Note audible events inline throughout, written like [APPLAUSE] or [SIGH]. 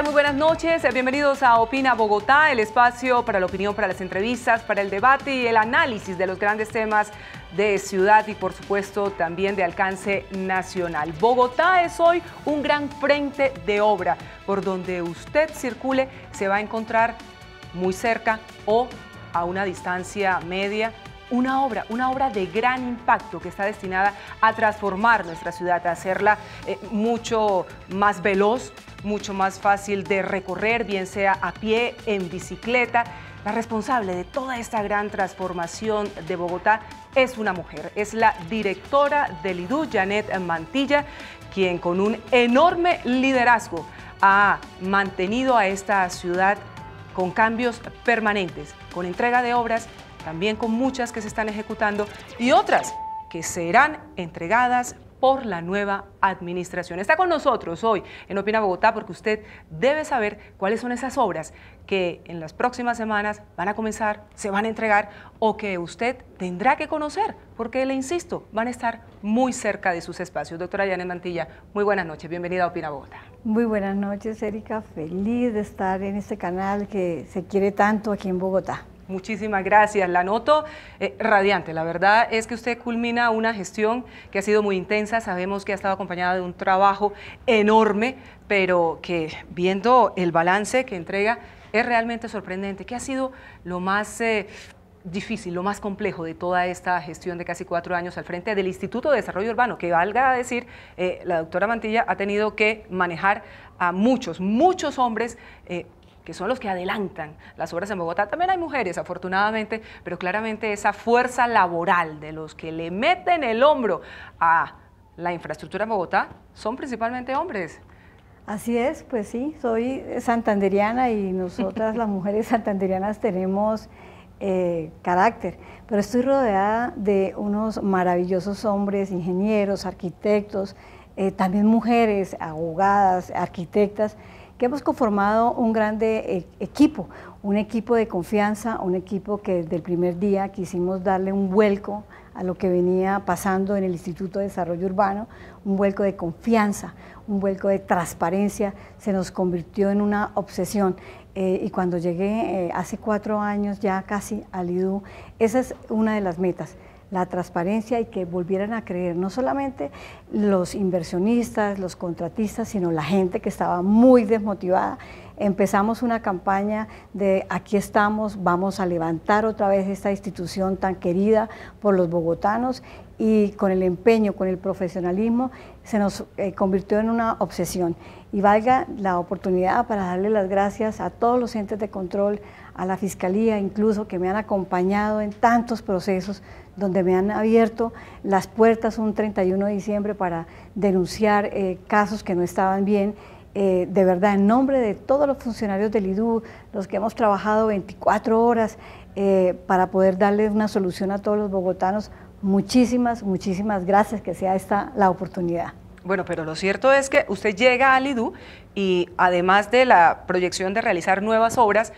Muy buenas noches. Bienvenidos a Opina Bogotá, el espacio para la opinión, para las entrevistas, para el debate y el análisis de los grandes temas de ciudad y por supuesto también de alcance nacional. Bogotá es hoy un gran frente de obra por donde usted circule se va a encontrar muy cerca o a una distancia media una obra, una obra de gran impacto que está destinada a transformar nuestra ciudad, a hacerla eh, mucho más veloz, mucho más fácil de recorrer, bien sea a pie, en bicicleta. La responsable de toda esta gran transformación de Bogotá es una mujer, es la directora del IDU, Janet Mantilla, quien con un enorme liderazgo ha mantenido a esta ciudad con cambios permanentes, con entrega de obras, también con muchas que se están ejecutando y otras que serán entregadas por la nueva administración. Está con nosotros hoy en Opina Bogotá porque usted debe saber cuáles son esas obras que en las próximas semanas van a comenzar, se van a entregar o que usted tendrá que conocer porque, le insisto, van a estar muy cerca de sus espacios. Doctora Yane Mantilla, muy buenas noches, bienvenida a Opina Bogotá. Muy buenas noches, Erika, feliz de estar en este canal que se quiere tanto aquí en Bogotá. Muchísimas gracias, la noto eh, radiante. La verdad es que usted culmina una gestión que ha sido muy intensa, sabemos que ha estado acompañada de un trabajo enorme, pero que viendo el balance que entrega es realmente sorprendente. ¿Qué ha sido lo más eh, difícil, lo más complejo de toda esta gestión de casi cuatro años al frente del Instituto de Desarrollo Urbano? Que valga decir, eh, la doctora Mantilla ha tenido que manejar a muchos, muchos hombres que son los que adelantan las obras en Bogotá. También hay mujeres, afortunadamente, pero claramente esa fuerza laboral de los que le meten el hombro a la infraestructura en Bogotá son principalmente hombres. Así es, pues sí, soy santanderiana y nosotras las mujeres [LAUGHS] santanderianas tenemos eh, carácter, pero estoy rodeada de unos maravillosos hombres, ingenieros, arquitectos, eh, también mujeres, abogadas, arquitectas, que hemos conformado un grande eh, equipo, un equipo de confianza, un equipo que desde el primer día quisimos darle un vuelco a lo que venía pasando en el Instituto de Desarrollo Urbano, un vuelco de confianza, un vuelco de transparencia, se nos convirtió en una obsesión. Eh, y cuando llegué eh, hace cuatro años ya casi al IDU, esa es una de las metas, la transparencia y que volvieran a creer no solamente los inversionistas, los contratistas, sino la gente que estaba muy desmotivada. Empezamos una campaña de aquí estamos, vamos a levantar otra vez esta institución tan querida por los bogotanos y con el empeño, con el profesionalismo, se nos eh, convirtió en una obsesión. Y valga la oportunidad para darle las gracias a todos los entes de control, a la Fiscalía incluso, que me han acompañado en tantos procesos donde me han abierto las puertas un 31 de diciembre para denunciar eh, casos que no estaban bien. Eh, de verdad, en nombre de todos los funcionarios del IDU, los que hemos trabajado 24 horas eh, para poder darle una solución a todos los bogotanos, muchísimas, muchísimas gracias que sea esta la oportunidad. Bueno, pero lo cierto es que usted llega al IDU y además de la proyección de realizar nuevas obras,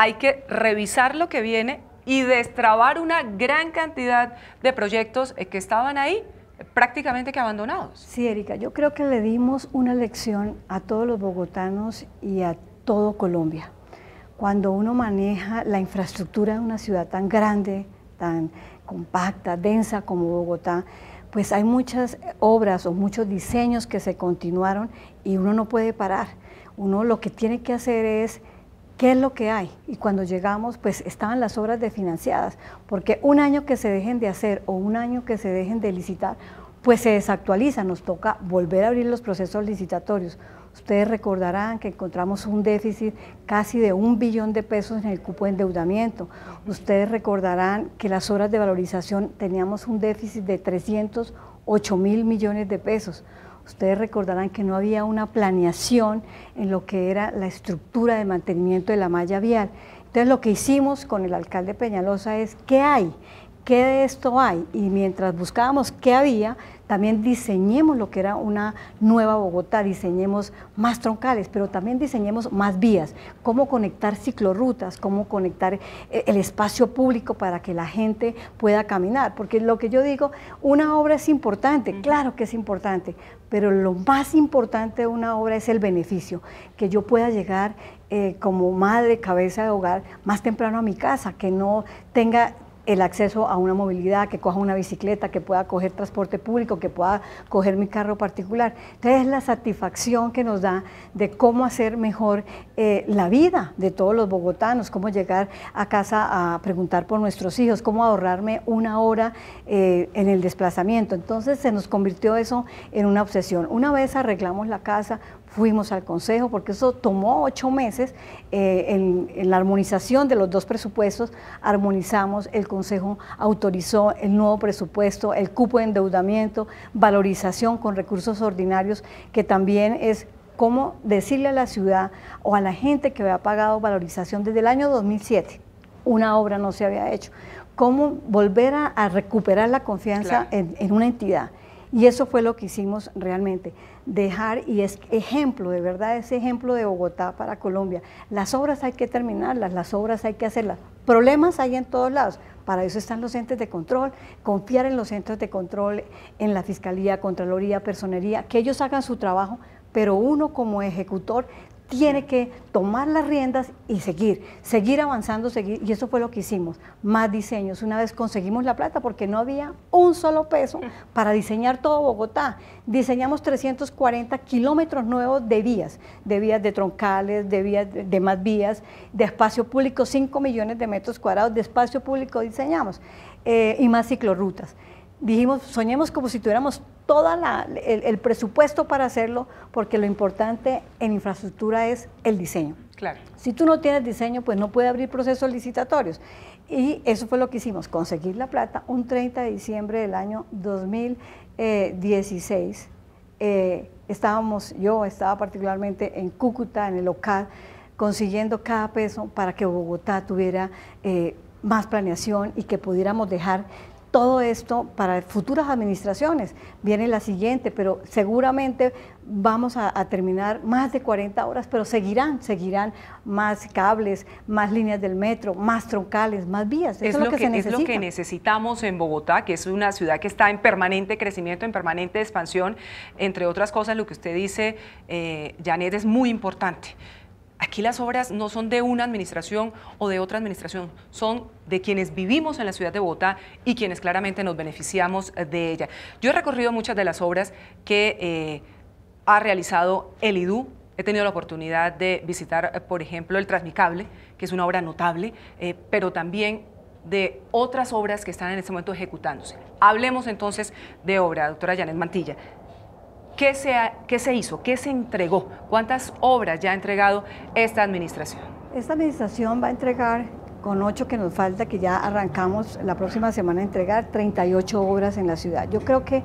hay que revisar lo que viene y destrabar una gran cantidad de proyectos eh, que estaban ahí eh, prácticamente que abandonados. Sí, Erika, yo creo que le dimos una lección a todos los bogotanos y a todo Colombia. Cuando uno maneja la infraestructura de una ciudad tan grande, tan compacta, densa como Bogotá, pues hay muchas obras o muchos diseños que se continuaron y uno no puede parar. Uno lo que tiene que hacer es qué es lo que hay. Y cuando llegamos, pues estaban las obras desfinanciadas, porque un año que se dejen de hacer o un año que se dejen de licitar, pues se desactualiza, nos toca volver a abrir los procesos licitatorios. Ustedes recordarán que encontramos un déficit casi de un billón de pesos en el cupo de endeudamiento. Ustedes recordarán que las obras de valorización teníamos un déficit de 308 mil millones de pesos. Ustedes recordarán que no había una planeación en lo que era la estructura de mantenimiento de la malla vial. Entonces lo que hicimos con el alcalde Peñalosa es, ¿qué hay? ¿Qué de esto hay? Y mientras buscábamos qué había, también diseñemos lo que era una nueva Bogotá, diseñemos más troncales, pero también diseñemos más vías, cómo conectar ciclorutas, cómo conectar eh, el espacio público para que la gente pueda caminar, porque lo que yo digo, una obra es importante, claro que es importante, pero lo más importante de una obra es el beneficio, que yo pueda llegar eh, como madre, cabeza de hogar, más temprano a mi casa, que no tenga el acceso a una movilidad, que coja una bicicleta, que pueda coger transporte público, que pueda coger mi carro particular. Entonces es la satisfacción que nos da de cómo hacer mejor eh, la vida de todos los bogotanos, cómo llegar a casa a preguntar por nuestros hijos, cómo ahorrarme una hora eh, en el desplazamiento. Entonces se nos convirtió eso en una obsesión. Una vez arreglamos la casa, fuimos al Consejo, porque eso tomó ocho meses eh, en, la armonización de los dos presupuestos, armonizamos, el Consejo autorizó el nuevo presupuesto, el cupo de endeudamiento, valorización con recursos ordinarios, que también es cómo decirle a la ciudad o a la gente que había pagado valorización desde el año 2007, una obra no se había hecho, cómo volver a, recuperar la confianza en una entidad. Y eso fue lo que hicimos realmente, dejar, y es ejemplo, de verdad, ese ejemplo de Bogotá para Colombia. Las obras hay que terminarlas, las obras hay que hacerlas. Problemas hay en todos lados, para eso están los entes de control, confiar en los centros de control, en la Fiscalía, Contraloría, Personería, que ellos hagan su trabajo, pero uno como ejecutor tiene que tomar las riendas y seguir, seguir avanzando, seguir. Y eso fue lo que hicimos, más diseños. Una vez conseguimos la plata, porque no había un solo peso para diseñar todo Bogotá. Diseñamos 340 kilómetros nuevos de vías, de vías de troncales, de vías de, más vías, de espacio público, 5 millones de metros cuadrados de espacio público diseñamos, eh, y más ciclorrutas dijimos, soñemos como si tuviéramos todo el, presupuesto para hacerlo, porque lo importante en infraestructura es el diseño. Claro. Si tú no tienes diseño, pues no puede abrir procesos licitatorios. Y eso fue lo que hicimos, conseguir la plata un 30 de diciembre del año 2016. Eh, estábamos, yo estaba particularmente en Cúcuta, en el local consiguiendo cada peso para que Bogotá tuviera... Eh, más planeación y que pudiéramos dejar todo esto para futuras administraciones. Viene la siguiente, pero seguramente vamos a, terminar más de 40 horas, pero seguirán, seguirán más cables, más líneas del metro, más troncales, más vías. Eso es, lo, que, es lo que necesitamos en Bogotá, que es una ciudad que está en permanente crecimiento, en permanente expansión. Entre otras cosas, lo que usted dice, eh, Janet, es muy importante. Aquí las obras no son de una administración o de otra administración, son de quienes vivimos en la ciudad de Bogotá y quienes claramente nos beneficiamos de ella. Yo he recorrido muchas de las obras que eh, ha realizado el IDU, He tenido la oportunidad de visitar, eh, por ejemplo, el Transmicable, que es una obra notable, eh, pero también de otras obras que están en este momento ejecutándose. Hablemos entonces de obra, doctora Janet Mantilla. ¿Qué se, se hizo? ¿Qué se entregó? ¿Cuántas obras ya ha entregado esta administración? Esta administración va a entregar, con ocho que nos falta, que ya arrancamos la próxima semana a entregar, 38 obras en la ciudad. Yo creo que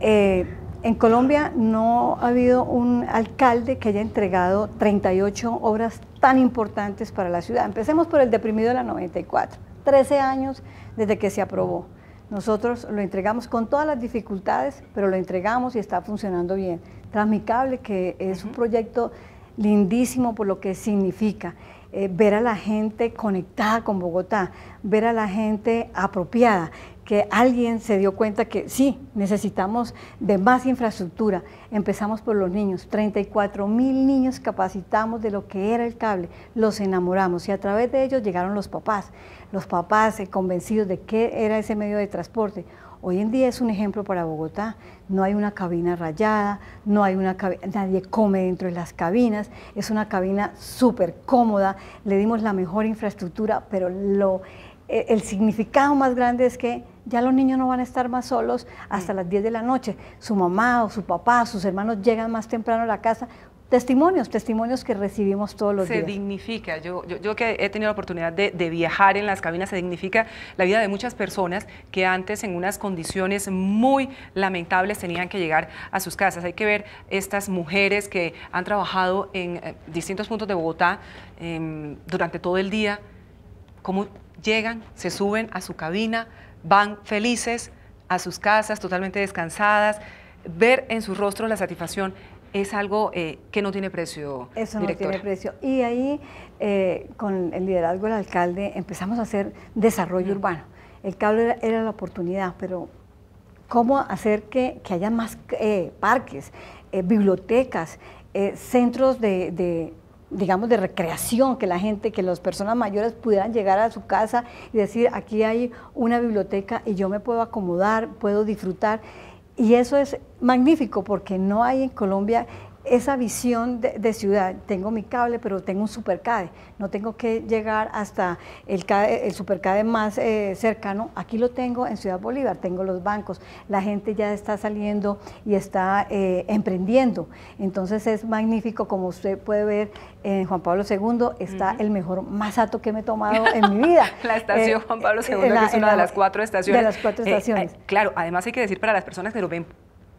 eh, en Colombia no ha habido un alcalde que haya entregado 38 obras tan importantes para la ciudad. Empecemos por el deprimido de la 94, 13 años desde que se aprobó. Nosotros lo entregamos con todas las dificultades, pero lo entregamos y está funcionando bien. Transmicable, que es un proyecto lindísimo por lo que significa. Eh, ver a la gente conectada con Bogotá, ver a la gente apropiada, que alguien se dio cuenta que sí, necesitamos de más infraestructura. Empezamos por los niños. 34 mil niños capacitamos de lo que era el cable. Los enamoramos y a través de ellos llegaron los papás. Los papás eh, convencidos de qué era ese medio de transporte. Hoy en día es un ejemplo para Bogotá. No hay una cabina rayada, no hay una nadie come dentro de las cabinas. Es una cabina súper cómoda. Le dimos la mejor infraestructura, pero lo eh, el significado más grande es que ya los niños no van a estar más solos hasta las 10 de la noche. Su mamá o su papá, sus hermanos llegan más temprano a la casa. Testimonios, testimonios que recibimos todos los días. Se dignifica, yo, yo, que he tenido la oportunidad de, viajar en las cabinas, se dignifica la vida de muchas personas que antes en unas condiciones muy lamentables tenían que llegar a sus casas. Hay que ver estas mujeres que han trabajado en eh, distintos puntos de Bogotá em, durante todo el día, cómo llegan, se suben a su cabina, van felices a sus casas, totalmente descansadas. Ver en sus rostros la satisfacción es algo eh, que no tiene precio. Eso no tiene precio. Y ahí, eh, con el liderazgo del alcalde, empezamos a hacer desarrollo urbano. El cable era, la oportunidad, pero ¿cómo hacer que, haya más eh, parques, bibliotecas, centros de digamos, de recreación, que la gente, que las personas mayores pudieran llegar a su casa y decir, aquí hay una biblioteca y yo me puedo acomodar, puedo disfrutar. Y eso es magnífico porque no hay en Colombia esa visión de, ciudad. Tengo mi cable, pero tengo un supercade. No tengo que llegar hasta el, supercade más eh, cercano. Aquí lo tengo en Ciudad Bolívar, tengo los bancos. La gente ya está saliendo y está eh, emprendiendo. Entonces es magnífico, como usted puede ver, en eh, Juan Pablo II está el mejor masato que me he tomado en mi vida. [LAUGHS] la estación Juan Pablo II, que es una de las cuatro estaciones. De las cuatro estaciones. claro, además hay que decir para las personas que lo ven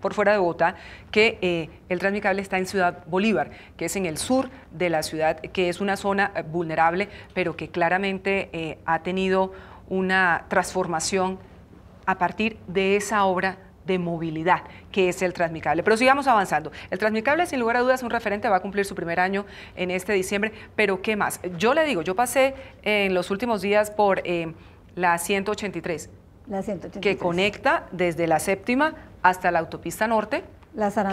por fuera de Bogotá, que eh, el Transmicable está en Ciudad Bolívar, que es en el sur de la ciudad, que es una zona eh, vulnerable, pero que claramente eh, ha tenido una transformación a partir de esa obra de movilidad, que es el Transmicable. Pero sigamos avanzando. El Transmicable, sin lugar a dudas, un referente, va a cumplir su primer año en este diciembre, pero ¿qué más? Yo le digo, yo pasé en los últimos días por la 183, la 183. que conecta desde la séptima hasta la autopista norte,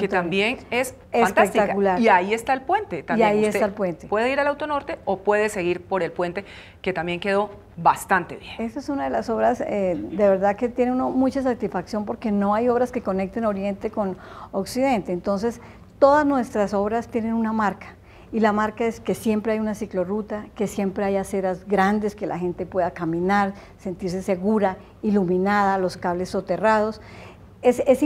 que también es espectacular. Y ahí está el puente. También ahí está el puente. Puede ir al auto norte o puede seguir por el puente, que también quedó bastante bien. Esa es una de las obras, eh, de verdad que tiene uno mucha satisfacción porque no hay obras que conecten Oriente con Occidente. Entonces, todas nuestras obras tienen una marca. Y la marca es que siempre hay una ciclorruta, que siempre hay aceras grandes, que la gente pueda caminar, sentirse segura, iluminada, los cables soterrados es, es,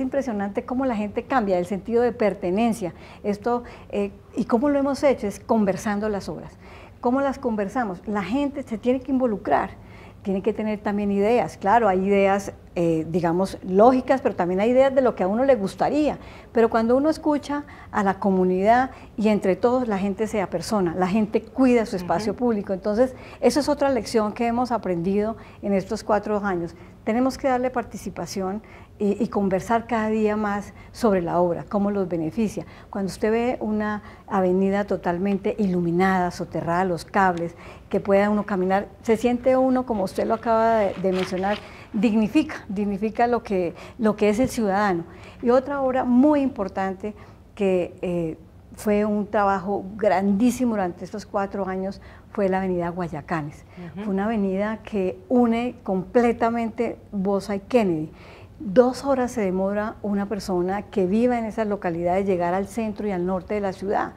impresionante cómo la gente cambia el sentido de pertenencia. Esto, eh, ¿Y cómo lo hemos hecho? Es conversando las obras. ¿Cómo las conversamos? La gente se tiene que involucrar, tiene que tener también ideas. Claro, hay ideas, eh, digamos, lógicas, pero también hay ideas de lo que a uno le gustaría. Pero cuando uno escucha a la comunidad y entre todos la gente sea persona, la gente cuida su espacio público. Entonces, esa es otra lección que hemos aprendido en estos cuatro años tenemos que darle participación y, conversar cada día más sobre la obra, cómo los beneficia. Cuando usted ve una avenida totalmente iluminada, soterrada, los cables, que pueda uno caminar, se siente uno, como usted lo acaba de, mencionar, dignifica, dignifica lo que, lo que es el ciudadano. Y otra obra muy importante que... Eh, fue un trabajo grandísimo durante estos cuatro años, fue la avenida Guayacanes. Fue una avenida que une completamente Bosa y Kennedy. Dos horas se demora una persona que viva en esas localidades llegar al centro y al norte de la ciudad.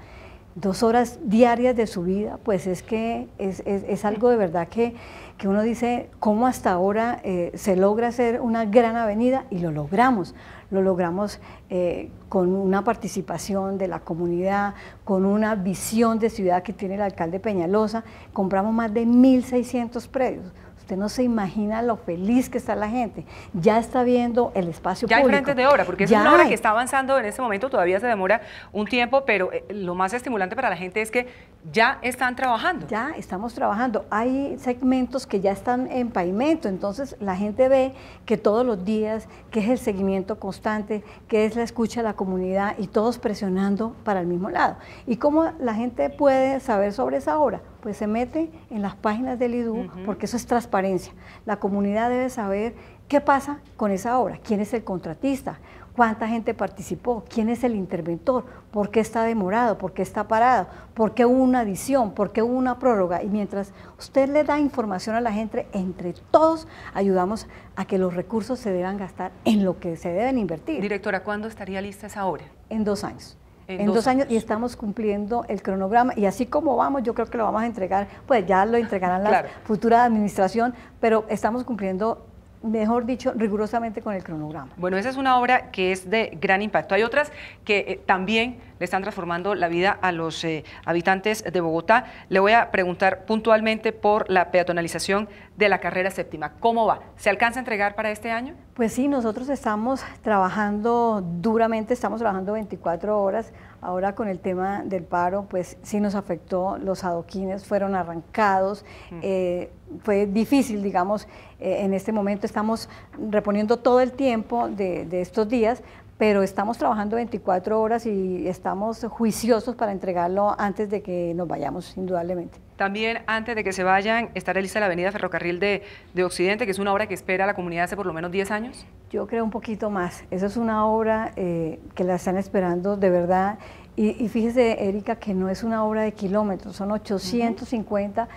Dos horas diarias de su vida, pues es que es, es algo de verdad que que uno dice, ¿cómo hasta ahora eh, se logra hacer una gran avenida? Y lo logramos, lo logramos eh, con una participación de la comunidad, con una visión de ciudad que tiene el alcalde Peñalosa, compramos más de 1.600 predios, Usted no se imagina lo feliz que está la gente. Ya está viendo el espacio ya público. Ya hay frentes de obra, porque es una obra que está avanzando en este momento, todavía se demora un tiempo, pero eh, lo más estimulante para la gente es que ya están trabajando. Ya estamos trabajando. Hay segmentos que ya están en pavimento, entonces la gente ve que todos los días, que es el seguimiento constante, que es la escucha de la comunidad y todos presionando para el mismo lado. ¿Y cómo la gente puede saber sobre esa obra? pues se mete en las páginas del IDU, porque eso es transparencia. La comunidad debe saber qué pasa con esa obra, quién es el contratista, cuánta gente participó, quién es el interventor, por qué está demorado, por qué está parado, por qué hubo una adición, por qué hubo una prórroga. Y mientras usted le da información a la gente, entre todos ayudamos a que los recursos se deban gastar en lo que se deben invertir. Directora, ¿cuándo estaría lista esa obra? En dos años. En, dos, años. y estamos cumpliendo el cronograma y así como vamos, yo creo que lo vamos a entregar, pues ya lo entregarán la futura administración, pero estamos cumpliendo mejor dicho, rigurosamente con el cronograma. Bueno, esa es una obra que es de gran impacto. Hay otras que eh, también le están transformando la vida a los eh, habitantes de Bogotá. Le voy a preguntar puntualmente por la peatonalización de la carrera séptima. ¿Cómo va? ¿Se alcanza a entregar para este año? Pues sí, nosotros estamos trabajando duramente, estamos trabajando 24 horas. Ahora con el tema del paro, pues sí nos afectó, los adoquines fueron arrancados. Mm. Eh, fue difícil, digamos, eh, en este momento estamos reponiendo todo el tiempo de, estos días, pero estamos trabajando 24 horas y estamos juiciosos para entregarlo antes de que nos vayamos, indudablemente. También antes de que se vayan, estará lista la avenida Ferrocarril de, Occidente, que es una obra que espera la comunidad hace por lo menos 10 años. Yo creo un poquito más. Esa es una obra eh, que la están esperando de verdad. Y, fíjese, Erika, que no es una obra de kilómetros, son 850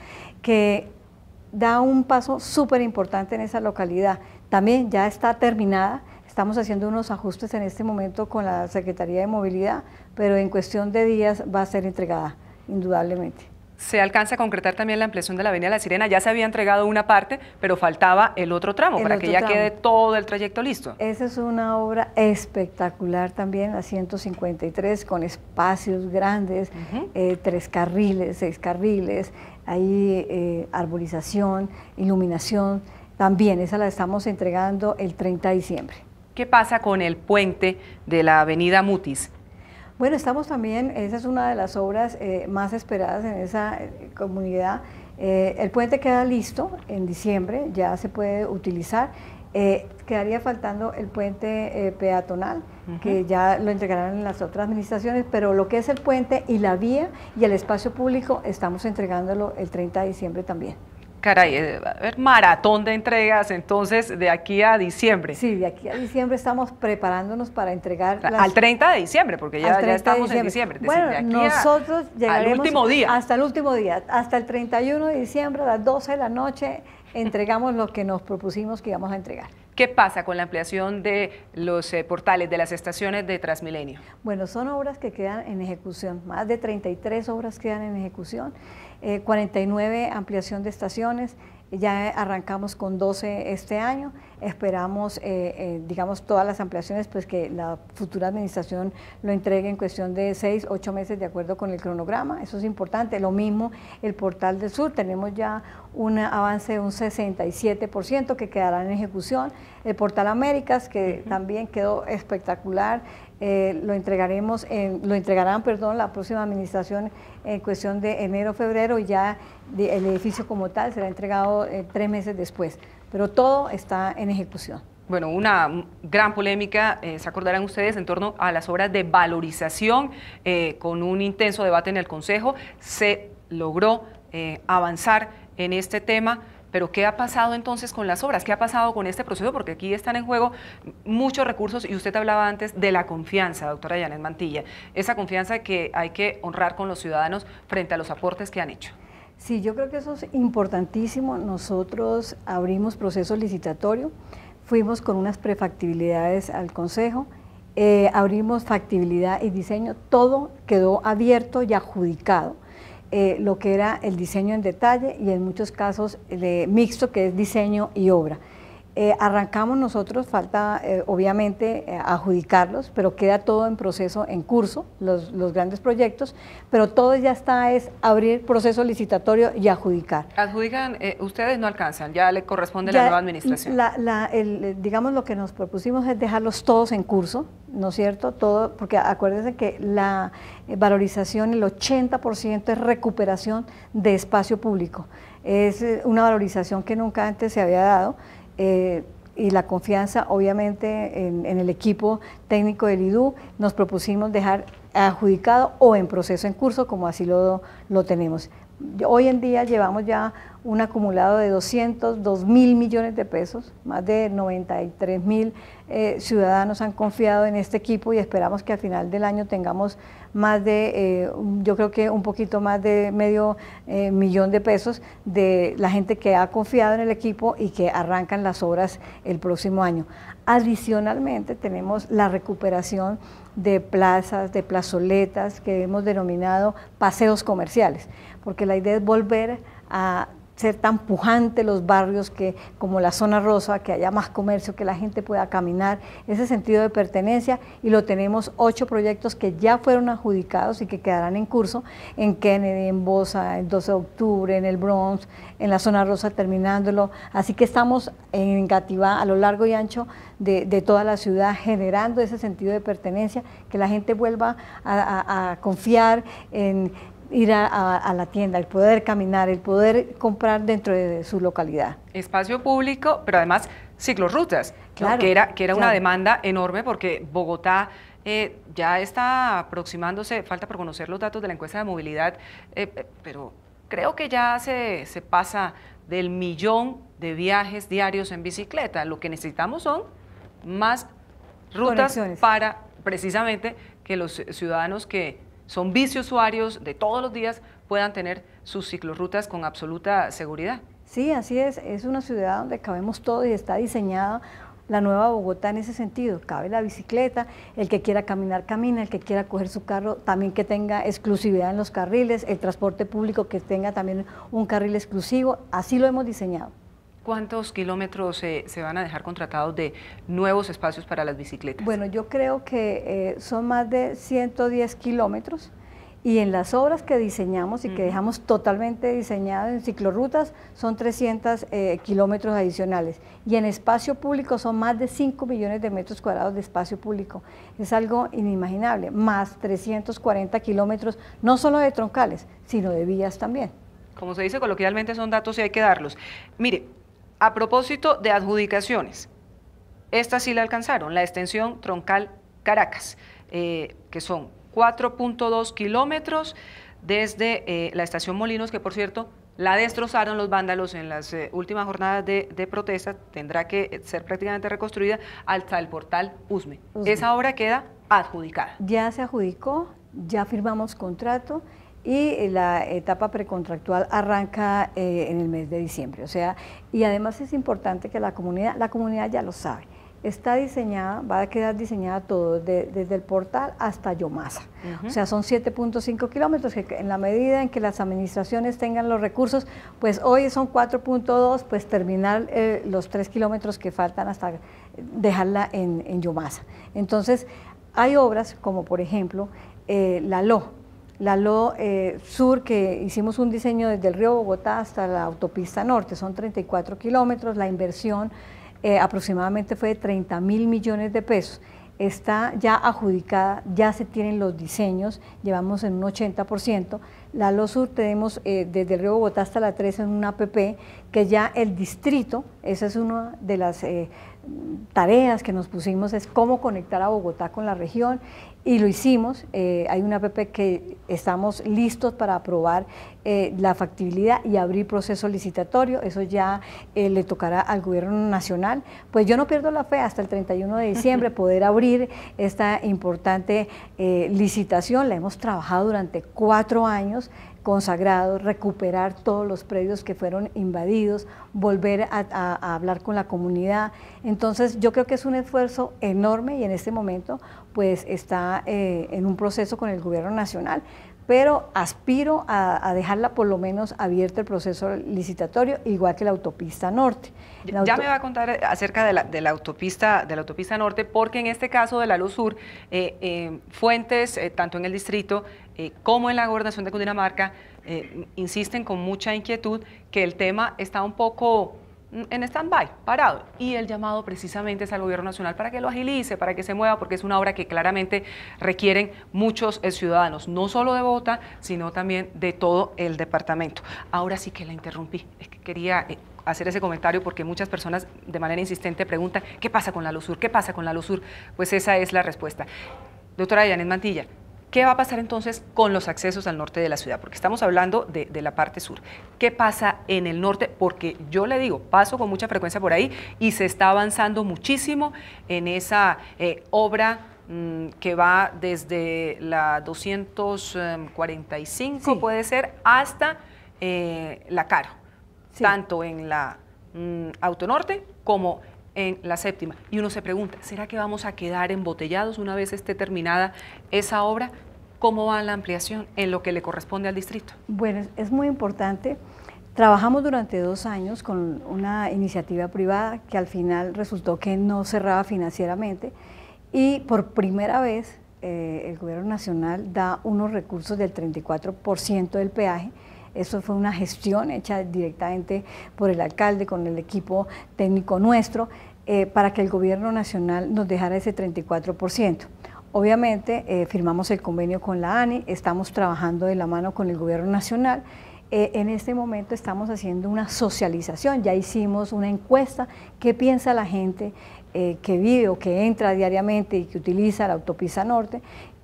que da un paso súper importante en esa localidad. También ya está terminada, estamos haciendo unos ajustes en este momento con la Secretaría de Movilidad, pero en cuestión de días va a ser entregada, indudablemente. Se alcanza a concretar también la ampliación de la Avenida La Sirena. Ya se había entregado una parte, pero faltaba el otro tramo para que ya quede todo el trayecto listo. Esa es una obra espectacular también, la 153, con espacios grandes, eh, tres carriles, seis carriles, Ahí eh, arborización, iluminación, también esa la estamos entregando el 30 de diciembre. ¿Qué pasa con el puente de la avenida Mutis? Bueno, estamos también, esa es una de las obras eh, más esperadas en esa eh, comunidad. el puente queda listo en diciembre, ya se puede utilizar eh, quedaría faltando el puente eh, peatonal, que ya lo entregarán en las otras administraciones, pero lo que es el puente y la vía y el espacio público estamos entregándolo el 30 de diciembre también. Caray, eh, va a maratón de entregas entonces de aquí a diciembre. Sí, de aquí a diciembre estamos preparándonos para entregar. Al 30 de diciembre, porque ya, estamos en diciembre. bueno, nosotros llegaremos último día. hasta el último día, hasta el 31 de diciembre a las 12 de la noche entregamos lo que nos propusimos que íbamos a entregar. ¿Qué pasa con la ampliación de los eh, portales de las estaciones de Transmilenio? Bueno, son obras que quedan en ejecución, más de 33 obras quedan en ejecución, 49 eh, ampliación de estaciones, ya arrancamos con 12 este año, esperamos, eh, digamos, todas las ampliaciones, pues que la futura administración lo entregue en cuestión de 6, 8 meses de acuerdo con el cronograma, eso es importante. Lo mismo el portal del sur, tenemos ya un avance de un 67% que quedará en ejecución. El portal Américas, que también quedó espectacular, eh, lo entregaremos, lo entregarán, perdón, la próxima administración en cuestión de enero-febrero y ya el edificio como tal será entregado eh, tres meses después. Pero todo está en ejecución bueno, una gran polémica, eh, se acordarán ustedes, en torno a las obras de valorización, con un intenso debate en el Consejo, se logró avanzar en este tema. Pero ¿qué ha pasado entonces con las obras? ¿Qué ha pasado con este proceso? Porque aquí están en juego muchos recursos y usted hablaba antes de la confianza, doctora Yanes Mantilla, esa confianza que hay que honrar con los ciudadanos frente a los aportes que han hecho. Sí, yo creo que eso es importantísimo. Nosotros abrimos proceso licitatorio, fuimos con unas prefactibilidades al Consejo, eh, abrimos factibilidad y diseño, todo quedó abierto y adjudicado eh, lo que era el diseño en detalle y en muchos casos de mixto, que es diseño y obra. Eh, arrancamos nosotros, falta eh, obviamente eh, adjudicarlos, pero queda todo en proceso, en curso, los, grandes proyectos, pero todo ya está, es abrir proceso licitatorio y adjudicar. Adjudican, ustedes no alcanzan, ya le corresponde la nueva administración. La, digamos lo que nos propusimos es dejarlos todos en curso, ¿no es cierto? Todo, porque acuérdense que la valorización, el 80% es recuperación de espacio público, es una valorización que nunca antes se había dado. Eh, y la confianza obviamente en, el equipo técnico del IDU, nos propusimos dejar adjudicado o en proceso en curso, como así lo, lo tenemos. Hoy en día llevamos ya un acumulado de 202 mil millones de pesos, más de 93 mil eh, ciudadanos han confiado en este equipo y esperamos que al final del año tengamos más de, eh, yo creo que un poquito más de medio eh, millón de pesos de la gente que ha confiado en el equipo y que arrancan las obras el próximo año. Adicionalmente tenemos la recuperación de plazas, de plazoletas que hemos denominado paseos comerciales, porque la idea es volver a ser tan pujante los barrios que como la zona rosa, que haya más comercio, que la gente pueda caminar, ese sentido de pertenencia y lo tenemos ocho proyectos que ya fueron adjudicados y que quedarán en curso en Kennedy, en Bosa, el 12 de octubre, en el Bronx, en la zona rosa terminándolo, así que estamos en Gativá a lo largo y ancho de, toda la ciudad generando ese sentido de pertenencia, que la gente vuelva a confiar en ir a, la tienda, el poder caminar, el poder comprar dentro de su localidad. Espacio público, pero además ciclorrutas, que era, que era una demanda enorme porque Bogotá eh, ya está aproximándose, falta por conocer los datos de la encuesta de movilidad, eh, eh, pero creo que ya se, se pasa del millón de viajes diarios en bicicleta. Lo que necesitamos son más rutas para precisamente que los ciudadanos que son usuarios de todos los días, puedan tener sus ciclorrutas con absoluta seguridad. Sí, así es. Es una ciudad donde cabemos todos y está diseñada la nueva Bogotá en ese sentido. Cabe la bicicleta, el que quiera caminar, camina, el que quiera coger su carro, también que tenga exclusividad en los carriles, el transporte público que tenga también un carril exclusivo. Así lo hemos diseñado. ¿Cuántos kilómetros se van a dejar contratados de nuevos espacios para las bicicletas? Bueno, yo creo que eh, son más de 110 kilómetros y en las obras que diseñamos y que dejamos totalmente diseñadas en ciclorrutas son 300 eh, kilómetros adicionales y en espacio público son más de 5 millones de metros cuadrados de espacio público. Es algo inimaginable, más 340 kilómetros no solo de troncales, sino de vías también. Como se dice coloquialmente, son datos y hay que darlos. Mire, a propósito de adjudicaciones, esta sí la alcanzaron, la extensión troncal Caracas, eh, que son 4.2 kilómetros desde eh, la estación Molinos, que por cierto la destrozaron los vándalos en las eh, últimas jornadas de, protesta, tendrá que ser prácticamente reconstruida hasta el portal USME. Esa obra queda adjudicada. Ya se adjudicó, ya firmamos contrato y la etapa precontractual arranca eh, en el mes de diciembre. O sea, y además es importante que la comunidad, la comunidad ya lo sabe, está diseñada, va a quedar diseñada todo, desde el portal hasta Yomasa. O sea, son 7.5 kilómetros, que en la medida en que las administraciones tengan los recursos, pues hoy son 4.2, pues terminar eh, los 3 kilómetros que faltan hasta dejarla en, Yomasa. Entonces, hay obras como por ejemplo eh, la LO, la Lo eh, Sur, que hicimos un diseño desde el río Bogotá hasta la autopista norte, son 34 kilómetros, la inversión eh, aproximadamente fue de 30 mil millones de pesos. Está ya adjudicada, ya se tienen los diseños, llevamos en un 80%. la Lo Sur tenemos eh, desde el río Bogotá hasta la 13 en un APP, que ya el distrito, esa es una de las tareas que nos pusimos es cómo conectar a Bogotá con la región y lo hicimos, eh, hay una app que estamos listos para aprobar eh, la factibilidad y abrir proceso licitatorio, eso ya eh, le tocará al gobierno nacional. Pues yo no pierdo la fe hasta el 31 de diciembre [LAUGHS] poder abrir esta importante licitación, la hemos trabajado durante cuatro años, consagrado recuperar todos los predios que fueron invadidos, volver a, hablar con la comunidad. Entonces yo creo que es un esfuerzo enorme y en este momento pues está eh, en un proceso con el gobierno nacional, pero aspiro a, dejarla por lo menos abierta el proceso licitatorio, igual que la autopista norte. ya me va a contar acerca de la, autopista, de la autopista norte, porque en este caso de la luz sur, eh, eh, fuentes, tanto en el distrito, eh, como en la gobernación de Cundinamarca, eh, insisten con mucha inquietud que el tema está un poco en stand-by, parado. Y el llamado precisamente es al gobierno nacional para que lo agilice, para que se mueva, porque es una obra que claramente requieren muchos eh, ciudadanos, no solo de Bogotá, sino también de todo el departamento. Ahora sí que la interrumpí, es que quería hacer ese comentario porque muchas personas de manera insistente preguntan, ¿qué pasa con la Luz Sur? ¿Qué pasa con la Luz Sur? Pues esa es la respuesta. Doctora Janet Mantilla, ¿Qué va a pasar entonces con los accesos al norte de la ciudad? Porque estamos hablando de, la parte sur. ¿Qué pasa en el norte? Porque yo le digo, paso con mucha frecuencia por ahí y se está avanzando muchísimo en esa eh, obra mm, que va desde la 245, puede ser, hasta eh, la Caro, tanto en la Auto mm, Autonorte como en la séptima. Y uno se pregunta, ¿será que vamos a quedar embotellados una vez esté terminada esa obra? ¿Cómo va la ampliación en lo que le corresponde al distrito? Bueno, es muy importante. Trabajamos durante dos años con una iniciativa privada que al final resultó que no cerraba financieramente y por primera vez eh, el gobierno nacional da unos recursos del 34% del peaje eso fue una gestión hecha directamente por el alcalde con el equipo técnico nuestro eh, para que el gobierno nacional nos dejara ese 34%. Obviamente eh, firmamos el convenio con la ANI, estamos trabajando de la mano con el gobierno nacional. Eh, en este momento estamos haciendo una socialización, ya hicimos una encuesta, qué piensa la gente que vive o que entra diariamente y que utiliza la autopista norte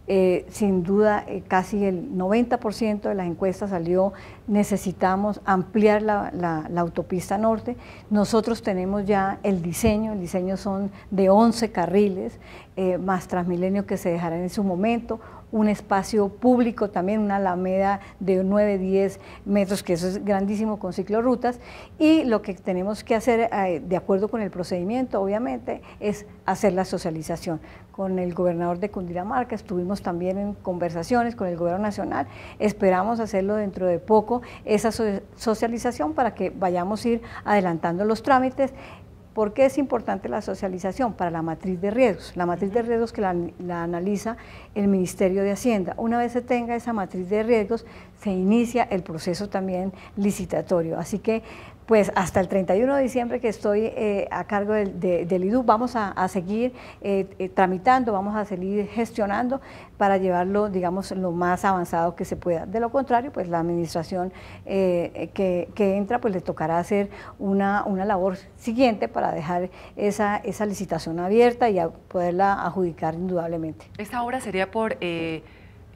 eh, sin duda, eh, casi el 90% de las encuestas salió, necesitamos ampliar la, autopista norte. Nosotros tenemos ya el diseño, el diseño son de 11 carriles, eh, más Transmilenio que se dejará en su momento, un espacio público también, una alameda de 9, 10 metros, que eso es grandísimo con ciclorrutas, y lo que tenemos que hacer, de acuerdo con el procedimiento, obviamente, es hacer la socialización con el gobernador de Cundinamarca, estuvimos también en conversaciones con el gobierno nacional, esperamos hacerlo dentro de poco, esa socialización para que vayamos a ir adelantando los trámites. ¿Por qué es importante la socialización? Para la matriz de riesgos. La matriz de riesgos que la, la, analiza el Ministerio de Hacienda. Una vez se tenga esa matriz de riesgos, se inicia el proceso también licitatorio. Así que pues hasta el 31 de diciembre que estoy eh, a cargo del, de, IDU, vamos a, seguir eh, eh, tramitando, vamos a seguir gestionando para llevarlo, digamos, lo más avanzado que se pueda. De lo contrario, pues la administración que, entra, pues le tocará hacer una, una labor siguiente para dejar esa, licitación abierta y poderla adjudicar indudablemente. ¿Esta obra sería por...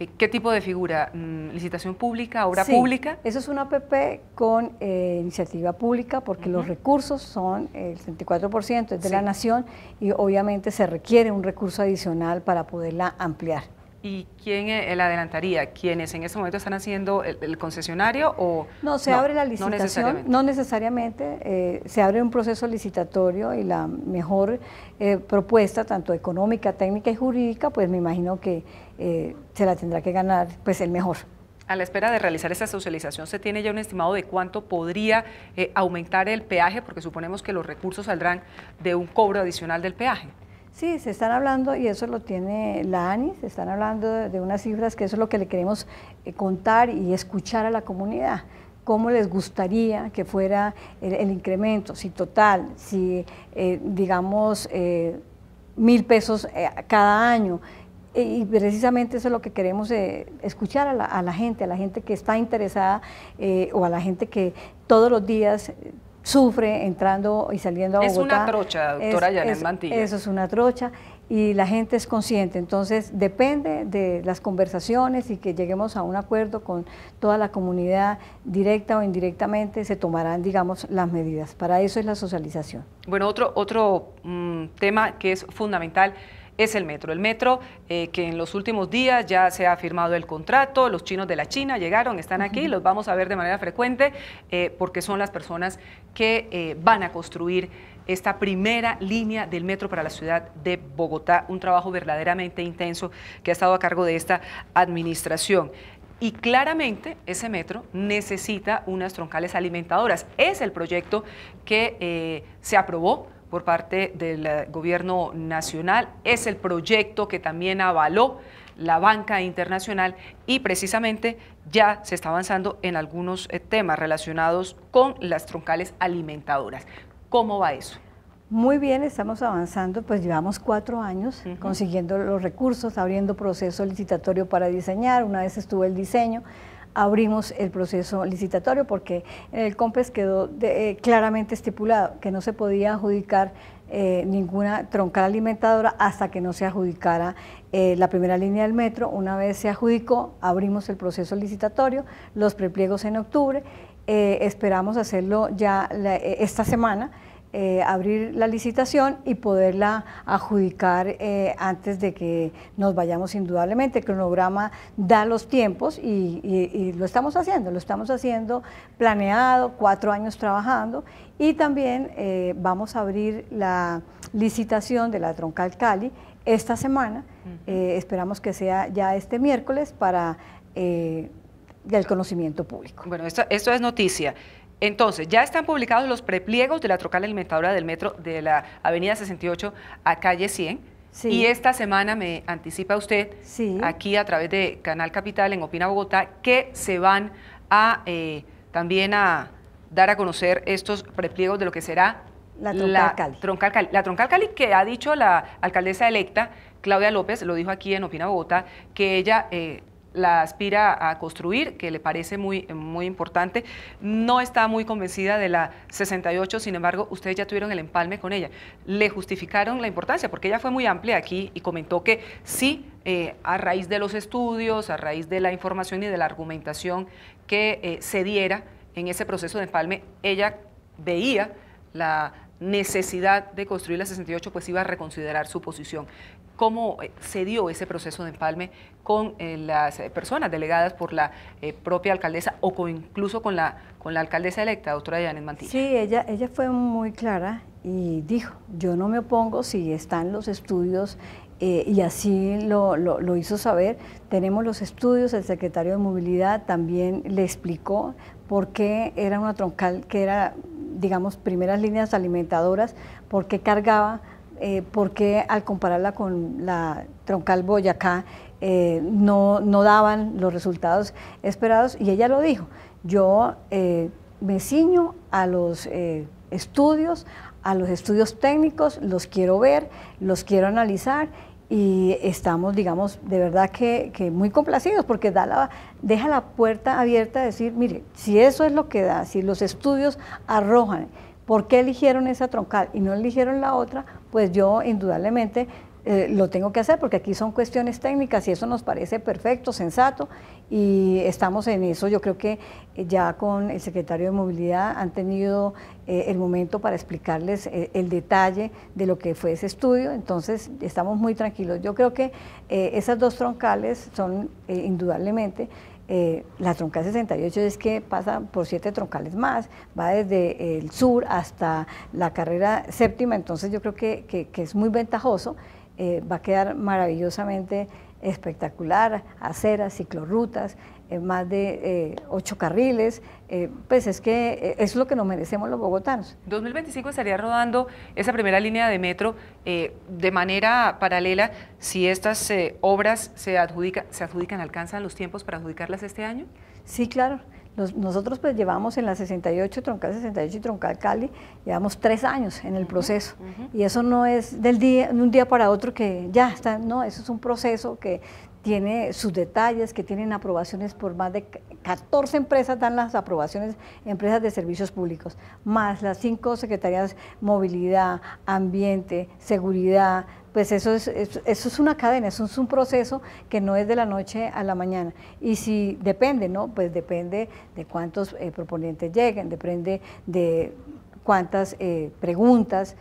Eh, ¿Qué tipo de figura? Mm, ¿Licitación pública, obra pública? Eso es una APP con eh, iniciativa pública porque los recursos son el 34% de la nación y obviamente se requiere un recurso adicional para poderla ampliar. ¿Y quién eh, la adelantaría? ¿Quiénes en este momento están haciendo el, concesionario o...? No, se abre la licitación, no necesariamente, se abre un proceso licitatorio y la mejor propuesta, tanto económica, técnica y jurídica, pues me imagino que eh, se la tendrá que ganar pues el mejor. A la espera de realizar esta socialización, ¿se tiene ya un estimado de cuánto podría eh, aumentar el peaje? Porque suponemos que los recursos saldrán de un cobro adicional del peaje. Sí, se están hablando, y eso lo tiene la ANI, se están hablando de, unas cifras que eso es lo que le queremos eh, contar y escuchar a la comunidad cómo les gustaría que fuera el, incremento, si total, si digamos mil pesos cada año, eh, y precisamente eso es lo que queremos eh, escuchar a la, gente, a la gente que está interesada eh, o a la gente que todos los días sufre entrando y saliendo a Bogotá. Es una trocha, doctora Mantilla. Eso es una trocha y la gente es consciente. Entonces, depende de las conversaciones y que lleguemos a un acuerdo con toda la comunidad, directa o indirectamente, se tomarán, digamos, las medidas. Para eso es la socialización. Bueno, otro, otro mm, tema que es fundamental es el metro. El metro eh, que en los últimos días ya se ha firmado el contrato, los chinos de la China llegaron, están aquí, los vamos a ver de manera frecuente eh, porque son las personas que eh, van a construir esta primera línea del metro para la ciudad de Bogotá, un trabajo verdaderamente intenso que ha estado a cargo de esta administración. Y claramente ese metro necesita unas troncales alimentadoras. Es el proyecto que se aprobó por parte del eh, gobierno nacional. Es el proyecto que también avaló la banca internacional y precisamente ya se está avanzando en algunos eh, temas relacionados con las troncales alimentadoras. ¿Cómo va eso? Muy bien, estamos avanzando, pues llevamos cuatro años consiguiendo los recursos, abriendo proceso licitatorio para diseñar, una vez estuvo el diseño, abrimos el proceso licitatorio porque en el COMPES quedó eh, claramente estipulado que no se podía adjudicar eh, ninguna troncal alimentadora hasta que no se adjudicara eh, la primera línea del metro. Una vez se adjudicó, abrimos el proceso licitatorio, los prepliegos en octubre, esperamos hacerlo ya esta semana. Eh, abrir la licitación y poderla adjudicar eh, antes de que nos vayamos indudablemente. El cronograma da los tiempos y, lo estamos haciendo, lo estamos haciendo planeado, cuatro años trabajando y también eh, vamos a abrir la licitación de la Troncal Cali esta semana, esperamos que sea ya este miércoles para... el conocimiento público. Bueno, esto, esto es noticia. Entonces, ya están publicados los prepliegos de la trocal alimentadora del metro de la Avenida 68 a calle 100. Y esta semana me anticipa usted, aquí a través de Canal Capital en Opina Bogotá, que se van a eh, también a dar a conocer estos prepliegos de lo que será la Troncal, la Troncal La que ha dicho la alcaldesa electa, Claudia López, lo dijo aquí en Opina Bogotá, que ella eh, la aspira a construir, que le parece muy, muy importante. No está muy convencida de la 68, sin embargo, ustedes ya tuvieron el empalme con ella. Le justificaron la importancia, porque ella fue muy amplia aquí y comentó que sí, eh, a raíz de los estudios, a raíz de la información y de la argumentación que eh, se diera en ese proceso de empalme, ella veía la necesidad de construir la 68, pues iba a reconsiderar su posición. ¿Cómo eh, se dio ese proceso de empalme con eh, las eh, personas delegadas por la propia alcaldesa o con, incluso con la, con la alcaldesa electa, doctora Janet Mantilla? Sí, ella, ella fue muy clara y dijo, yo no me opongo si están los estudios y así lo, hizo saber. Tenemos los estudios, el secretario de Movilidad también le explicó porque era una troncal que era, digamos, primeras líneas alimentadoras, porque cargaba, eh, porque al compararla con la troncal Boyacá, eh, no, daban los resultados esperados y ella lo dijo, yo eh, me ciño a los eh, estudios, a los estudios técnicos, los quiero ver, los quiero analizar y estamos, digamos, de verdad que, muy complacidos porque da deja la puerta abierta a decir, mire, si eso es lo que da, si los estudios arrojan, ¿por qué eligieron esa troncal y no eligieron la otra? Pues yo indudablemente eh, lo tengo que hacer porque aquí son cuestiones técnicas y eso nos parece perfecto, sensato y estamos en eso. Yo creo que eh, ya con el secretario de Movilidad han tenido eh, el momento para explicarles el detalle de lo que fue ese estudio, entonces estamos muy tranquilos. Yo creo que esas dos troncales son indudablemente la troncal 68 es que pasa por siete troncales más, va desde el sur hasta la carrera séptima, entonces yo creo que es muy ventajoso. Eh, va a quedar maravillosamente espectacular, aceras, ciclorrutas, eh, más de eh, ocho carriles, pues es que es lo que nos merecemos los bogotanos. 2025 estaría rodando esa primera línea de metro de manera paralela, si estas obras se, se adjudican, alcanzan los tiempos para adjudicarlas este año. Sí, claro nosotros pues llevamos en la 68, Troncal 68 y Troncal Cali, llevamos tres años en el proceso. Y eso no es del día, de un día para otro que ya está, no, eso es un proceso que tiene sus detalles, que tienen aprobaciones por más de 14 empresas, dan las aprobaciones, empresas de servicios públicos, más las cinco secretarías, movilidad, ambiente, seguridad, pues eso es, eso es una cadena, eso es un proceso que no es de la noche a la mañana. Y si depende, ¿no? Pues depende de cuántos eh, proponentes lleguen, depende de cuántas eh, preguntas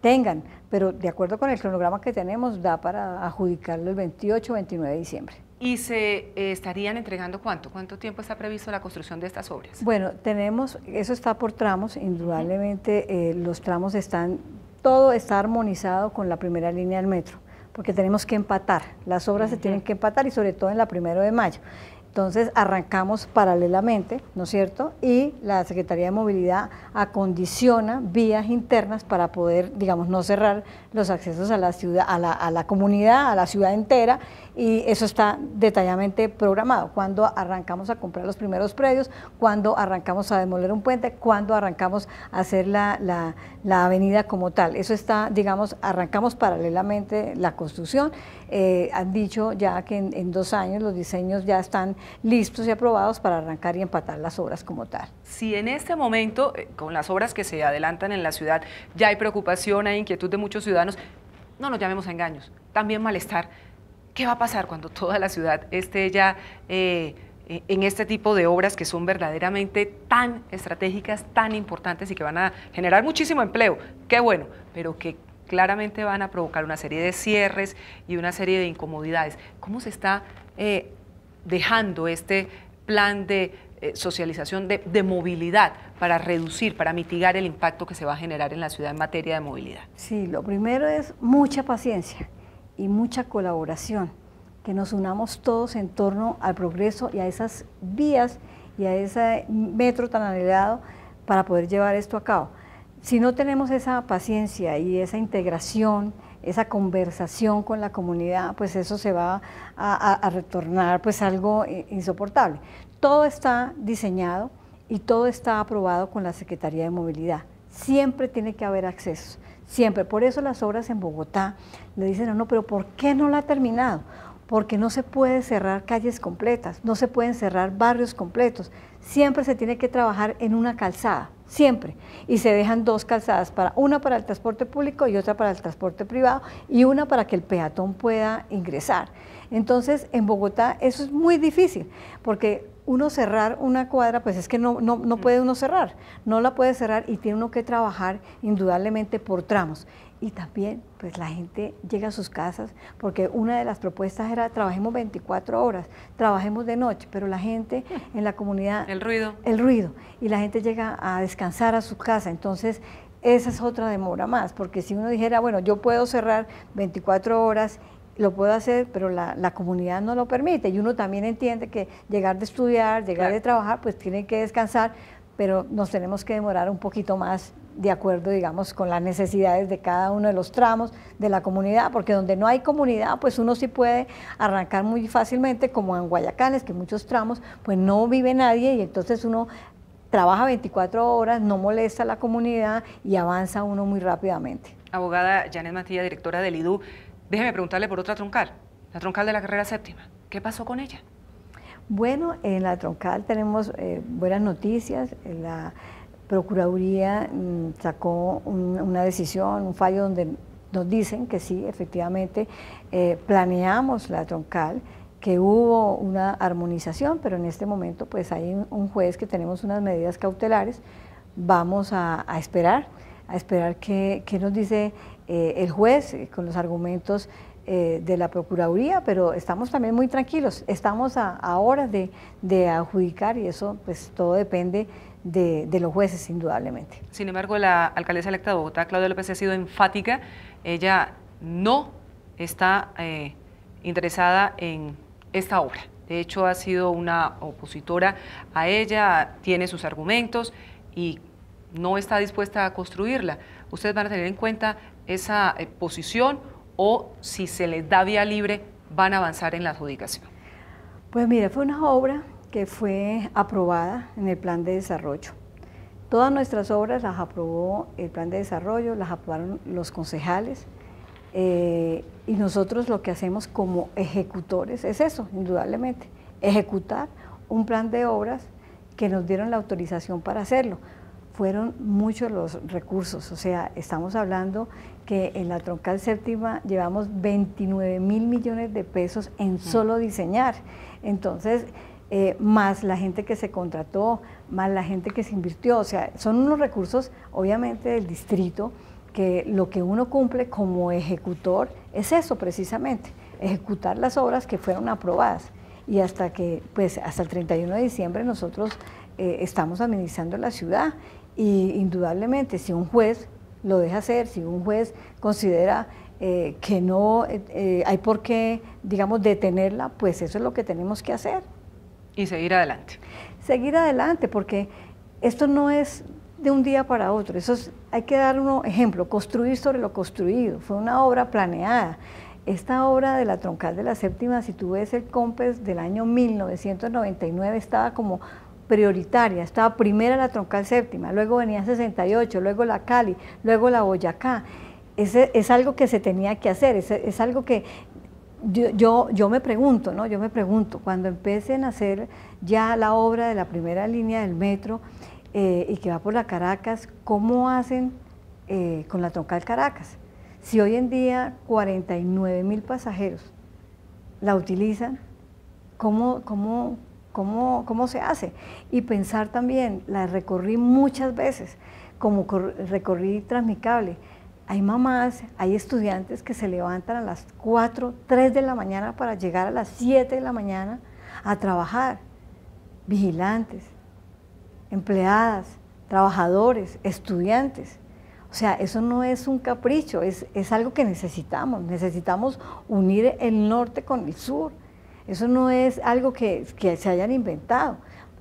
tengan, pero de acuerdo con el cronograma que tenemos, da para adjudicarlo el 28 o 29 de diciembre. ¿Y se eh, estarían entregando cuánto? ¿Cuánto tiempo está previsto la construcción de estas obras? Bueno, tenemos, eso está por tramos, indudablemente eh, los tramos están todo está armonizado con la primera línea del metro porque tenemos que empatar, las obras se tienen que empatar y sobre todo en la primero de mayo. Entonces arrancamos paralelamente, ¿no es cierto? Y la Secretaría de Movilidad acondiciona vías internas para poder, digamos, no cerrar los accesos a la ciudad, a la, comunidad, a la ciudad entera, y eso está detalladamente programado. Cuando arrancamos a comprar los primeros predios, cuando arrancamos a demoler un puente, cuando arrancamos a hacer la, avenida como tal. Eso está, digamos, arrancamos paralelamente la construcción. Eh, han dicho ya que en dos años los diseños ya están listos y aprobados para arrancar y empatar las obras como tal. Si en este momento, eh, con las obras que se adelantan en la ciudad, ya hay preocupación, hay inquietud de muchos ciudadanos, no nos llamemos a engaños, también malestar. ¿Qué va a pasar cuando toda la ciudad esté ya... Eh, eh, en este tipo de obras que son verdaderamente tan estratégicas, tan importantes y que van a generar muchísimo empleo, qué bueno, pero que claramente van a provocar una serie de cierres y una serie de incomodidades. ¿Cómo se está dejando este plan de eh, socialización, de, de, movilidad, para reducir, para mitigar el impacto que se va a generar en la ciudad en materia de movilidad? Sí, lo primero es mucha paciencia y mucha colaboración, que nos unamos todos en torno al progreso y a esas vías y a ese metro tan anhelado para poder llevar esto a cabo. Si no tenemos esa paciencia y esa integración, esa conversación con la comunidad, pues eso se va a, retornar pues algo insoportable. Todo está diseñado y todo está aprobado con la Secretaría de Movilidad. Siempre tiene que haber acceso, siempre. Por eso las obras en Bogotá le dicen no, no, pero ¿por qué no la ha terminado? Porque no se puede cerrar calles completas, no se pueden cerrar barrios completos. Siempre se tiene que trabajar en una calzada siempre. Y se dejan dos calzadas, para, una para el transporte público y otra para el transporte privado y una para que el peatón pueda ingresar. Entonces, en Bogotá eso es muy difícil, porque uno cerrar una cuadra, pues es que no, no, no puede mm. uno cerrar, no la puede cerrar y tiene uno que trabajar indudablemente por tramos y también pues la gente llega a sus casas porque una de las propuestas era trabajemos 24 horas, trabajemos de noche, pero la gente [LAUGHS] en la comunidad... El ruido. El ruido. Y la gente llega a descansar a su casa. Entonces esa es otra demora más, porque si uno dijera, bueno, yo puedo cerrar 24 horas lo puedo hacer, pero la, comunidad no lo permite. Y uno también entiende que llegar de estudiar, llegar de trabajar, pues tiene que descansar, pero nos tenemos que demorar un poquito más de acuerdo, digamos, con las necesidades de cada uno de los tramos de la comunidad, porque donde no hay comunidad, pues uno sí puede arrancar muy fácilmente, como en Guayacanes, que muchos tramos, pues no vive nadie y entonces uno trabaja 24 horas, no molesta a la comunidad y avanza uno muy rápidamente. Abogada Janet Matilla, directora del IDU, déjeme preguntarle por otra troncal, la troncal de la carrera séptima. ¿Qué pasó con ella? Bueno, en la troncal tenemos eh, buenas noticias. La Procuraduría mm, sacó una decisión, un fallo donde nos dicen que sí, efectivamente, eh, planeamos la troncal, que hubo una armonización, pero en este momento pues hay un juez que tenemos unas medidas cautelares, vamos a, esperar, a esperar qué nos dice eh, el juez con los argumentos eh, de la Procuraduría, pero estamos también muy tranquilos. Estamos a, horas de, adjudicar y eso pues todo depende de, los jueces, indudablemente. Sin embargo, la alcaldesa electa de Bogotá, Claudia López, ha sido enfática. Ella no está eh, interesada en esta obra. De hecho, ha sido una opositora a ella, tiene sus argumentos y no está dispuesta a construirla. ¿Ustedes van a tener en cuenta esa eh, posición o si se les da vía libre, van a avanzar en la adjudicación? Pues mira, fue una obra que fue aprobada en el plan de desarrollo. Todas nuestras obras las aprobó el plan de desarrollo, las aprobaron los concejales eh, y nosotros lo que hacemos como ejecutores es eso, indudablemente, ejecutar un plan de obras que nos dieron la autorización para hacerlo fueron muchos los recursos, o sea, estamos hablando que en la troncal séptima llevamos 29 mil millones de pesos en solo diseñar. Entonces, eh, más la gente que se contrató, más la gente que se invirtió, o sea, son unos recursos obviamente del distrito que lo que uno cumple como ejecutor es eso precisamente, ejecutar las obras que fueron aprobadas. Y hasta que, pues hasta el 31 de diciembre nosotros eh, estamos administrando la ciudad y indudablemente, si un juez lo deja hacer, si un juez considera eh, que no eh, eh, hay por qué, digamos, detenerla, pues eso es lo que tenemos que hacer. Y seguir adelante. Seguir adelante, porque esto no es de un día para otro, eso hay que dar un ejemplo, construir sobre lo construido, fue una obra planeada. Esta obra de la troncal de la séptima, si tú ves el COMPES del año 1999, estaba como prioritaria. Estaba primera la troncal séptima, luego venía 68, luego la Cali, luego la Boyacá. Ese, es algo que se tenía que hacer, es, algo que yo, yo, me pregunto, ¿no? Yo me pregunto, cuando empiecen a hacer ya la obra de la primera línea del metro eh, y que va por la Caracas, ¿cómo hacen eh, con la troncal Caracas? Si hoy en día 49 mil pasajeros la utilizan, ¿cómo, cómo, ¿Cómo, se hace? Y pensar también, la recorrí muchas veces, como recorrí Transmicable. Hay mamás, hay estudiantes que se levantan a las 4, 3 de la mañana para llegar a las 7 de la mañana a trabajar. Vigilantes, empleadas, trabajadores, estudiantes. O sea, eso no es un capricho, es, es algo que necesitamos. Necesitamos unir el norte con el sur. Eso no es algo que, se hayan inventado.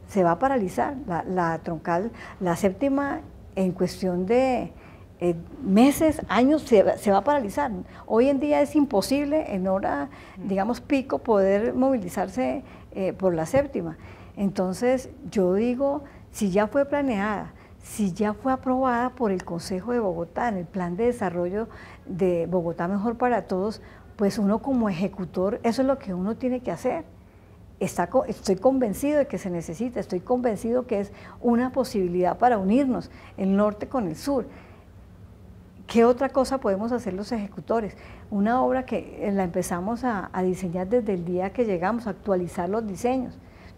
Se va a paralizar la, troncal, la séptima en cuestión de eh, meses, años, se, va a paralizar. Hoy en día es imposible en hora, digamos, pico, poder movilizarse eh, por la séptima. Entonces, yo digo, si ya fue planeada, si ya fue aprobada por el Consejo de Bogotá en el Plan de Desarrollo de Bogotá Mejor para Todos, pues uno como ejecutor, eso es lo que uno tiene que hacer. estoy convencido de que se necesita, estoy convencido que es una posibilidad para unirnos el norte con el sur. ¿Qué otra cosa podemos hacer los ejecutores? Una obra que eh, la empezamos a, diseñar desde el día que llegamos, a actualizar los diseños.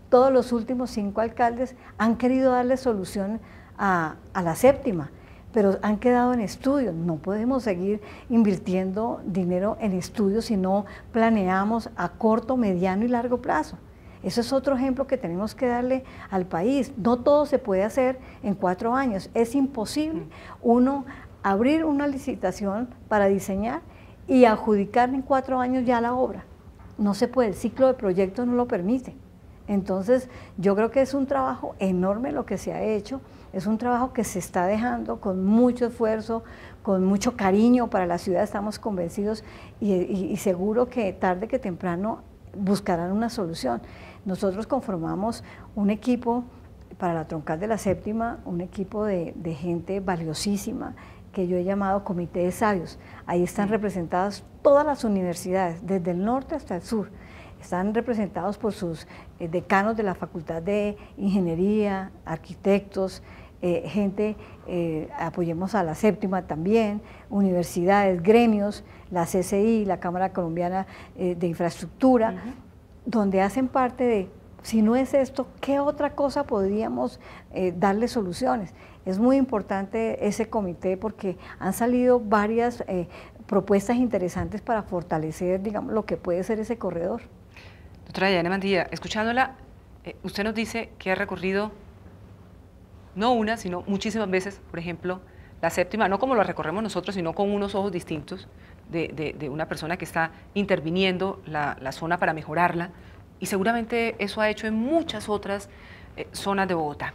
Todos los últimos cinco alcaldes han querido darle solución a la séptima pero han quedado en estudios. No podemos seguir invirtiendo dinero en estudios si no planeamos a corto, mediano y largo plazo. Eso es otro ejemplo que tenemos que darle al país. No todo se puede hacer en cuatro años. Es imposible uno abrir una licitación para diseñar y adjudicar en cuatro años ya la obra. No se puede, el ciclo de proyectos no lo permite. Entonces, yo creo que es un trabajo enorme lo que se ha hecho es un trabajo que se está dejando con mucho esfuerzo, con mucho cariño para la ciudad, estamos convencidos y, seguro que tarde que temprano buscarán una solución. Nosotros conformamos un equipo para la troncal de la séptima, un equipo de gente valiosísima que yo he llamado Comité de Sabios. Ahí están representadas todas las universidades, desde el norte hasta el sur están representados por sus eh, decanos de la Facultad de Ingeniería, arquitectos, eh, gente, eh, apoyemos a la séptima también, universidades, gremios, la CCI, la Cámara Colombiana de Infraestructura, donde hacen parte de, si no es esto, ¿qué otra cosa podríamos darle soluciones? Es muy importante ese comité porque han salido varias propuestas interesantes para fortalecer, digamos, lo que puede ser ese corredor. Doctora Diana Mandilla, escuchándola, eh, usted nos dice que ha recorrido no una, sino muchísimas veces, por ejemplo, la séptima, no como la recorremos nosotros, sino con unos ojos distintos de, una persona que está interviniendo la, zona para mejorarla. Y seguramente eso ha hecho en muchas otras eh, zonas de Bogotá.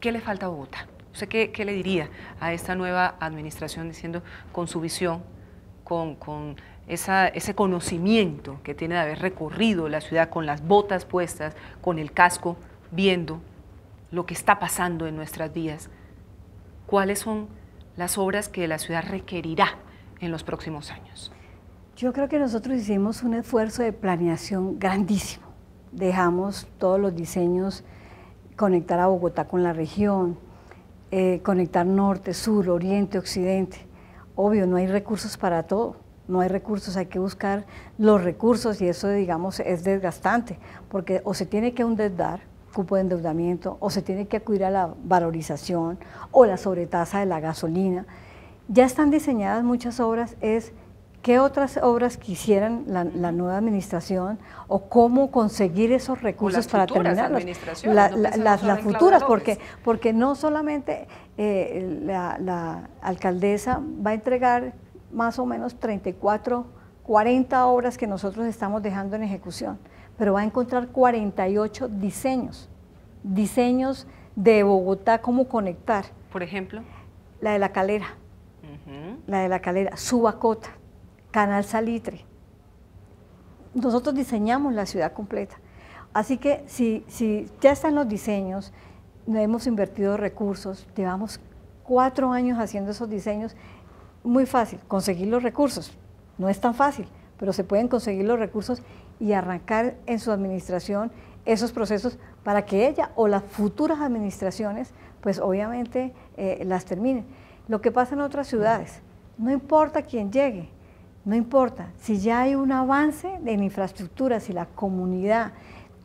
¿Qué le falta a Bogotá? qué, qué le diría a esta nueva administración diciendo con su visión, con, con ese conocimiento que tiene de haber recorrido la ciudad con las botas puestas, con el casco, viendo lo que está pasando en nuestras vías. ¿Cuáles son las obras que la ciudad requerirá en los próximos años? Yo creo que nosotros hicimos un esfuerzo de planeación grandísimo. Dejamos todos los diseños, conectar a Bogotá con la región, eh, conectar norte, sur, oriente, occidente. Obvio, no hay recursos para todo no hay recursos, hay que buscar los recursos y eso, digamos, es desgastante, porque o se tiene que endeudar, cupo de endeudamiento, o se tiene que acudir a la valorización o la sobretasa de la gasolina. Ya están diseñadas muchas obras, es qué otras obras quisieran la, nueva administración o cómo conseguir esos recursos para terminar las, futuras, porque, porque no solamente eh, la alcaldesa va a entregar más o menos 34, 40 obras que nosotros estamos dejando en ejecución, pero va a encontrar 48 diseños, diseños de Bogotá, cómo conectar. Por ejemplo. La de la calera, la de la calera, Subacota, Canal Salitre. Nosotros diseñamos la ciudad completa. Así que si, si ya están los diseños, hemos invertido recursos, llevamos cuatro años haciendo esos diseños muy fácil conseguir los recursos. No es tan fácil, pero se pueden conseguir los recursos y arrancar en su administración esos procesos para que ella o las futuras administraciones, pues obviamente eh, las terminen. Lo que pasa en otras ciudades, no importa quién llegue, no importa, si ya hay un avance en infraestructura, si la comunidad,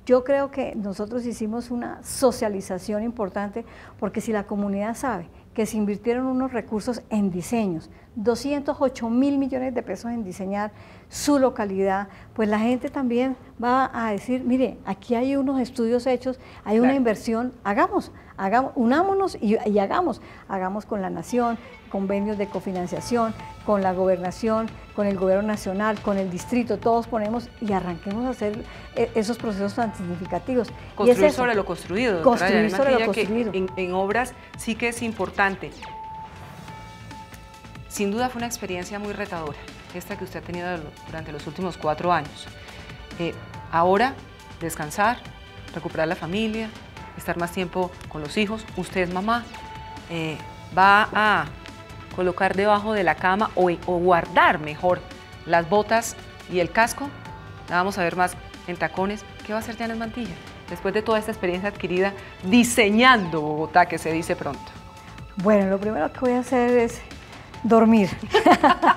yo creo que nosotros hicimos una socialización importante porque si la comunidad sabe que se invirtieron unos recursos en diseños, 208 mil millones de pesos en diseñar su localidad, pues la gente también va a decir, mire, aquí hay unos estudios hechos, hay una inversión, hagamos, hagamos unámonos y, hagamos, hagamos con la nación, convenios de cofinanciación, con la gobernación, con el gobierno nacional, con el distrito, todos ponemos y arranquemos a hacer eh, esos procesos tan significativos. Construir sobre lo construido. Construir sobre lo construido. en obras sí que es importante sin duda fue una experiencia muy retadora, esta que usted ha tenido durante los últimos cuatro años. Eh, ahora, descansar, recuperar la familia, estar más tiempo con los hijos. Usted es mamá, eh, va a colocar debajo de la cama o, guardar mejor las botas y el casco. vamos a ver más en tacones. ¿Qué va a hacer las Mantilla después de toda esta experiencia adquirida diseñando Bogotá, que se dice pronto? Bueno, lo primero que voy a hacer es dormir.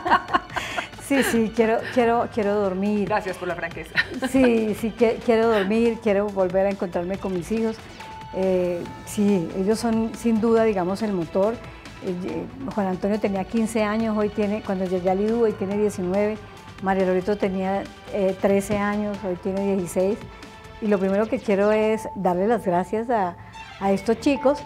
[LAUGHS] sí, sí, quiero, quiero, quiero dormir. Gracias por la franqueza. sí, sí, quiero dormir, quiero volver a encontrarme con mis hijos. Eh, sí, ellos son sin duda, digamos, el motor. Eh, Juan Antonio tenía 15 años, hoy tiene, cuando llegué al Lidú hoy tiene 19. María Loreto tenía 13 eh, años, hoy tiene 16. Y lo primero que quiero es darle las gracias a estos chicos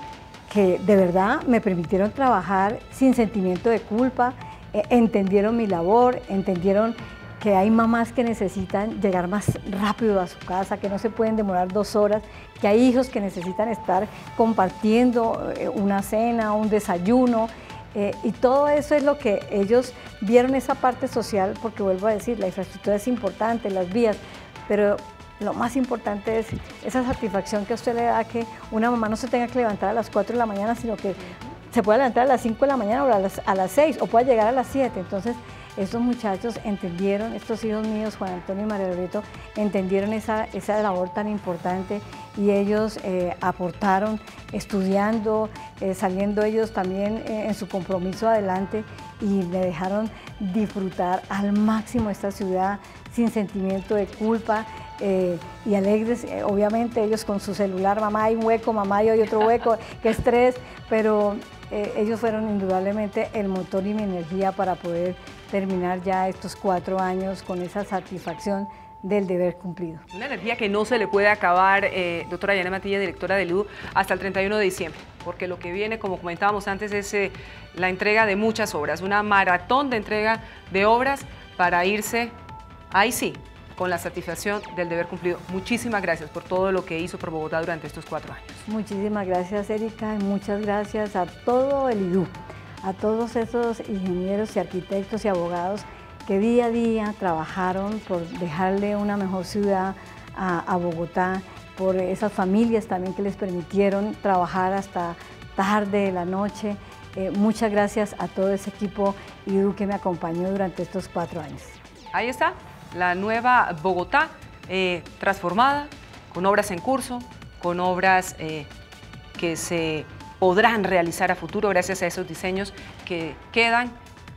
que de verdad me permitieron trabajar sin sentimiento de culpa, eh, entendieron mi labor, entendieron que hay mamás que necesitan llegar más rápido a su casa, que no se pueden demorar dos horas, que hay hijos que necesitan estar compartiendo eh, una cena, un desayuno, eh, y todo eso es lo que ellos vieron esa parte social, porque vuelvo a decir, la infraestructura es importante, las vías, pero lo más importante es esa satisfacción que a usted le da que una mamá no se tenga que levantar a las 4 de la mañana, sino que se pueda levantar a las 5 de la mañana o a las, a 6 o pueda llegar a las 7. Entonces, estos muchachos entendieron, estos hijos míos, Juan Antonio y María Loreto, entendieron esa, labor tan importante y ellos eh, aportaron estudiando, eh, saliendo ellos también eh, en su compromiso adelante y me dejaron disfrutar al máximo esta ciudad sin sentimiento de culpa, eh, y alegres, eh, obviamente ellos con su celular, mamá hay un hueco, mamá hay otro hueco, [LAUGHS] qué estrés, pero eh, ellos fueron indudablemente el motor y mi energía para poder terminar ya estos cuatro años con esa satisfacción del deber cumplido. Una energía que no se le puede acabar, doctora Yana Matilla, directora de LU, hasta el 31 de diciembre, porque lo que viene, como comentábamos antes, es la entrega de muchas obras, una maratón de entrega de obras para irse, ahí sí, con la satisfacción del deber cumplido. Muchísimas gracias por todo lo que hizo por Bogotá durante estos cuatro años. Muchísimas gracias, Erika, y muchas gracias a todo el IDU, a todos esos ingenieros y arquitectos y abogados que día a día trabajaron por dejarle una mejor ciudad a, Bogotá, por esas familias también que les permitieron trabajar hasta tarde de la noche. Eh, muchas gracias a todo ese equipo IDU que me acompañó durante estos cuatro años. Ahí está, la nueva Bogotá eh, transformada, con obras en curso, con obras eh, que se podrán realizar a futuro gracias a esos diseños que quedan.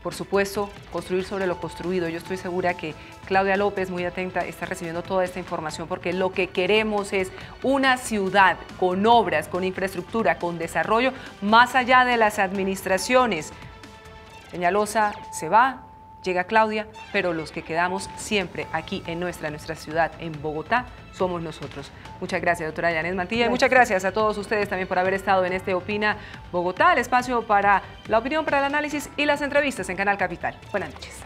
Por supuesto, construir sobre lo construido. Yo estoy segura que Claudia López, muy atenta, está recibiendo toda esta información porque lo que queremos es una ciudad con obras, con infraestructura, con desarrollo, más allá de las administraciones. señalosa se va, Llega Claudia, pero los que quedamos siempre aquí en nuestra, nuestra ciudad, en Bogotá, somos nosotros. Muchas gracias, doctora Yanet Mantilla, muchas gracias a todos ustedes también por haber estado en este Opina Bogotá, el espacio para la opinión, para el análisis y las entrevistas en Canal Capital. Buenas noches.